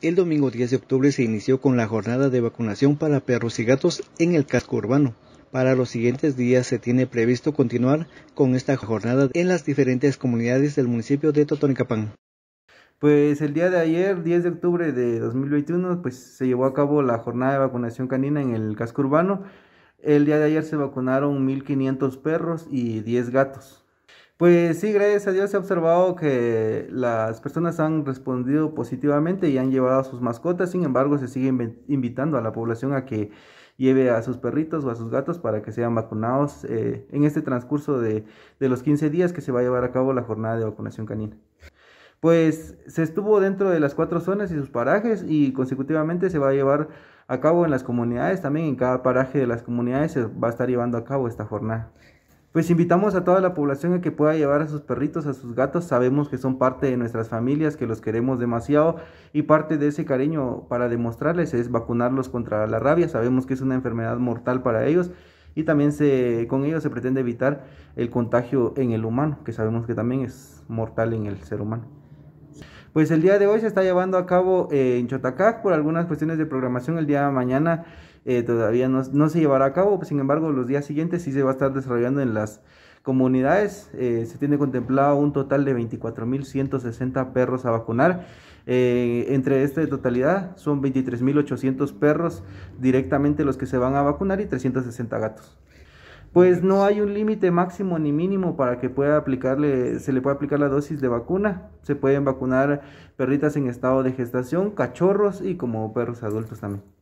El domingo 10 de octubre se inició con la jornada de vacunación para perros y gatos en el casco urbano. Para los siguientes días se tiene previsto continuar con esta jornada en las diferentes comunidades del municipio de Totonicapán. Pues el día de ayer, 10 de octubre de 2021, pues se llevó a cabo la jornada de vacunación canina en el casco urbano. El día de ayer se vacunaron 1.500 perros y 10 gatos. Pues sí, gracias a Dios se ha observado que las personas han respondido positivamente y han llevado a sus mascotas, sin embargo se sigue invitando a la población a que lleve a sus perritos o a sus gatos para que sean vacunados eh, en este transcurso de, de los 15 días que se va a llevar a cabo la jornada de vacunación canina. Pues se estuvo dentro de las cuatro zonas y sus parajes y consecutivamente se va a llevar a cabo en las comunidades, también en cada paraje de las comunidades se va a estar llevando a cabo esta jornada. Pues invitamos a toda la población a que pueda llevar a sus perritos, a sus gatos. Sabemos que son parte de nuestras familias, que los queremos demasiado y parte de ese cariño para demostrarles es vacunarlos contra la rabia. Sabemos que es una enfermedad mortal para ellos y también se, con ellos se pretende evitar el contagio en el humano, que sabemos que también es mortal en el ser humano pues el día de hoy se está llevando a cabo eh, en Chotacac por algunas cuestiones de programación. El día de mañana eh, todavía no, se llevará a cabo, sin embargo los días siguientes sí se va a estar desarrollando en las comunidades. Eh, se tiene contemplado un total de 24.160 perros a vacunar. entre esta totalidad son 23.800 perros directamente los que se van a vacunar y 360 gatos pues no hay un límite máximo ni mínimo para que pueda aplicarle, se le pueda aplicar la dosis de vacuna. Se pueden vacunar perritas en estado de gestación, cachorros y como perros adultos también.